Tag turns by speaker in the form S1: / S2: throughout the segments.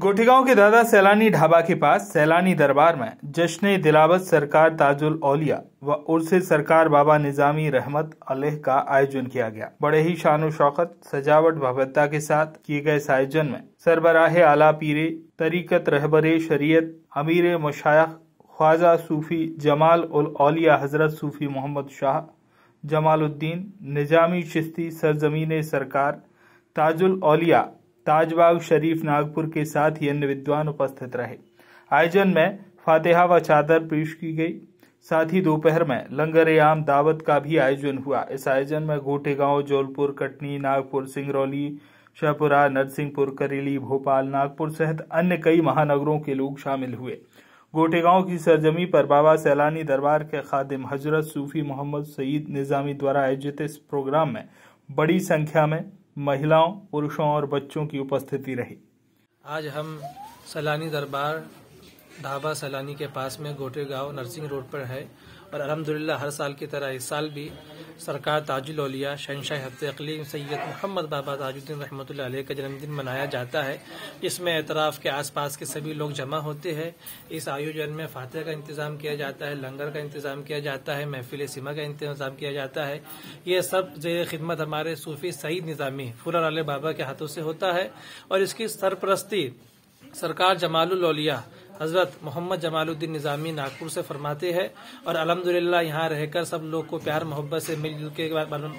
S1: गोठीगांव के दादा सैलानी ढाबा के पास सैलानी दरबार में जश्न दिलावत सरकार ताजुल औलिया व उर्स सरकार बाबा निजामी रहमत अलेह का आयोजन किया गया बड़े ही शान शौकत सजावट भव्यता के साथ किए गए इस आयोजन में सरबराह आला पीरे तरीकत रहबरे शरीयत अमीर मुशाय ख्वाजा सूफी जमाल उल औलिया हजरत सूफी मोहम्मद शाह जमालुद्दीन निजामी चिश्ती सरजमीन सरकार ताजुल औलिया ताजबाग शरीफ नागपुर के साथ ही अन्य विद्वान उपस्थित रहे आयोजन में फातेहा व चादर पेश की गई साथ ही दोपहर में लंगर आम दावत का भी आयोजन हुआ इस आयोजन में गोटेगांव जौलपुर कटनी नागपुर सिंगरौली शाहपुरा नरसिंहपुर करेली भोपाल नागपुर सहित अन्य कई महानगरों के लोग शामिल हुए गोटेगांव की सरजमी पर बाबा सैलानी दरबार के खादिम हजरत सूफी मोहम्मद सईद निज़ामी द्वारा आयोजित इस प्रोग्राम में बड़ी संख्या में महिलाओं पुरुषों और बच्चों की उपस्थिति रही
S2: आज हम सलानी दरबार ढाबा सैलानी के पास में गोटे गांव नर्सिंग रोड पर है और अलहमदिल्ला हर साल की तरह इस साल भी सरकार ताजुल अलिया शहनशाह हफ्ते अकलीम सैयद मोहम्मद बाबा ताजुद्दीन रहमत का जन्मदिन मनाया जाता है जिसमें एतराफ़ के आसपास के सभी लोग जमा होते हैं इस आयोजन में फातह का इंतज़ाम किया जाता है लंगर का इंतज़ाम किया जाता है महफिल सिमा का इंतज़ाम किया जाता है ये सब जेर खिदमत हमारे सूफ़ी सईद निज़ामी फुरर आल बाबा के हाथों से होता है और इसकी सरपरस्ती सरकार जमालुल लौलिया हज़रत मोहम्मद जमालुद्दीन निज़ामी नागपुर से फरमाते हैं और अलहमदुल्ला यहाँ रहकर सब लोग को प्यार मोहब्बत से मिलजुल के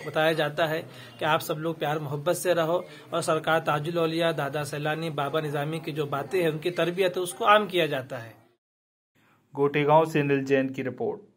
S2: बताया जाता है कि आप सब लोग प्यार मोहब्बत से रहो और सरकार अलिया दादा सैलानी बाबा निज़ामी की जो बातें हैं उनकी तरबियत है उसको आम किया जाता है
S1: गोटेगांव से नील जैन की रिपोर्ट